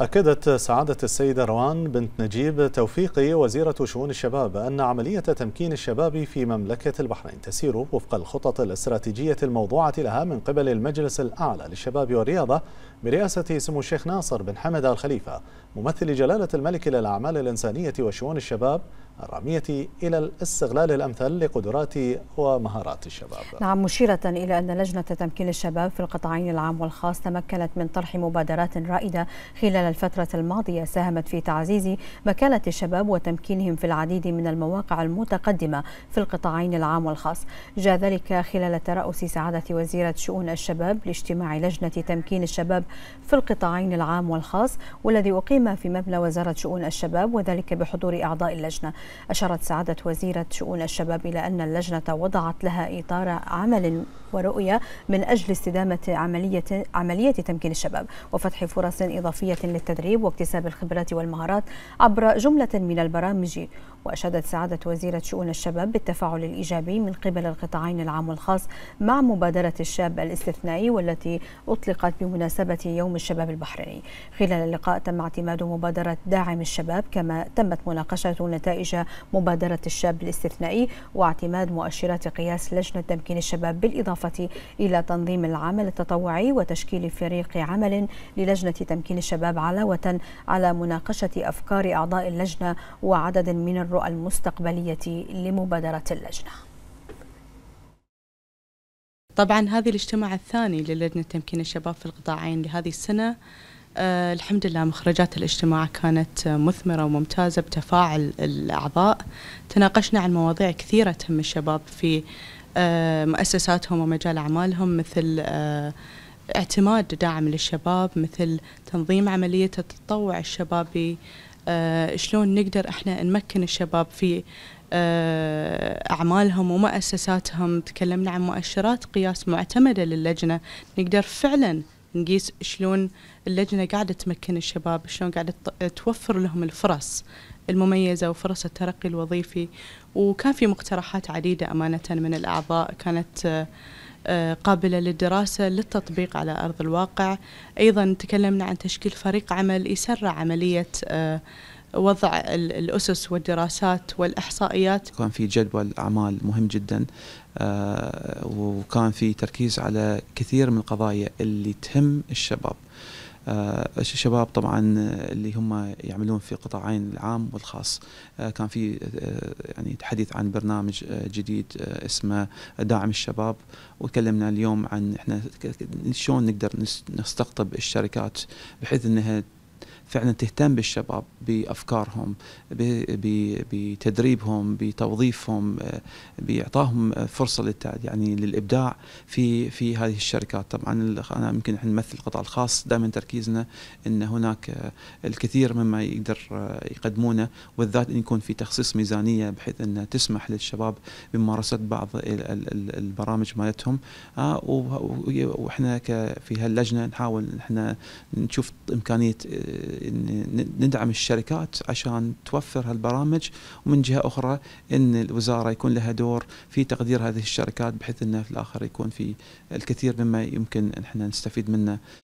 أكدت سعادة السيدة روان بنت نجيب توفيقي وزيرة شؤون الشباب أن عملية تمكين الشباب في مملكة البحرين تسير وفق الخطط الاستراتيجية الموضوعة لها من قبل المجلس الأعلى للشباب والرياضة برئاسة سمو الشيخ ناصر بن حمد الخليفة ممثل جلالة الملك للأعمال الإنسانية وشؤون الشباب الرامية إلى الاستغلال الأمثل لقدرات ومهارات الشباب نعم مشيرة إلى أن لجنة تمكين الشباب في القطاعين العام والخاص تمكنت من طرح مبادرات رائدة خلال الفترة الماضية ساهمت في تعزيز مكانة الشباب وتمكينهم في العديد من المواقع المتقدمة في القطاعين العام والخاص جاء ذلك خلال ترأس سعادة وزيرة شؤون الشباب لاجتماع لجنة تمكين الشباب في القطاعين العام والخاص والذي أقيم في مبنى وزارة شؤون الشباب وذلك بحضور أعضاء اللجنة أشارت سعادة وزيرة شؤون الشباب إلى أن اللجنة وضعت لها إطار عمل ورؤية من أجل استدامة عملية, عملية تمكين الشباب وفتح فرص إضافية للتدريب واكتساب الخبرات والمهارات عبر جملة من البرامج وأشادت سعادة وزيرة شؤون الشباب بالتفاعل الإيجابي من قبل القطاعين العام والخاص مع مبادرة الشاب الاستثنائي والتي أطلقت بمناسبة يوم الشباب البحريني خلال اللقاء تم اعتماد مبادرة داعم الشباب كما تمت مناقشة نتائج نتيجة مبادرة الشاب الاستثنائي واعتماد مؤشرات قياس لجنة تمكين الشباب بالإضافة إلى تنظيم العمل التطوعي وتشكيل فريق عمل للجنة تمكين الشباب علاوة على مناقشة أفكار أعضاء اللجنة وعدد من الرؤى المستقبلية لمبادرة اللجنة طبعا هذه الاجتماع الثاني للجنة تمكين الشباب في القطاعين لهذه السنة آه الحمد لله مخرجات الاجتماع كانت مثمرة وممتازة بتفاعل الأعضاء تناقشنا عن مواضيع كثيرة تهم الشباب في آه مؤسساتهم ومجال أعمالهم مثل آه اعتماد داعم للشباب مثل تنظيم عملية التطوع الشبابي آه، شلون نقدر احنا نمكن الشباب في آه، أعمالهم ومؤسساتهم تكلمنا عن مؤشرات قياس معتمدة للجنة نقدر فعلا نقيس شلون اللجنة قاعدة تمكن الشباب شلون قاعدة توفر لهم الفرص المميزة وفرص الترقي الوظيفي وكان في مقترحات عديدة أمانة من الأعضاء كانت آه، قابلة للدراسة للتطبيق على أرض الواقع أيضا تكلمنا عن تشكيل فريق عمل يسرع عملية آه، وضع الأسس والدراسات والإحصائيات كان في جدول أعمال مهم جدا آه، وكان في تركيز على كثير من القضايا اللي تهم الشباب آه الشباب طبعا اللي هم يعملون في قطاعين العام والخاص آه كان في آه يعني تحديث عن برنامج آه، جديد آه، اسمه داعم الشباب وتكلمنا اليوم عن احنا شلون نقدر نستقطب الشركات بحيث انها فعلا تهتم بالشباب بافكارهم بتدريبهم بتوظيفهم آه، باعطائهم فرصه للتعد يعني للابداع في في هذه الشركات طبعا انا يمكن احنا نمثل القطاع الخاص دائما تركيزنا ان هناك آه، الكثير مما يقدر آه، يقدمونه والذات ان يكون في تخصيص ميزانيه بحيث انها تسمح للشباب بممارسه بعض البرامج مالتهم واحنا في هاللجنه نحاول احنا نشوف امكانيه ان ندعم الشركات عشان توفر هالبرامج ومن جهه اخرى ان الوزاره يكون لها دور في تقدير هذه الشركات بحيث انه في الاخر يكون في الكثير مما يمكن احنا نستفيد منه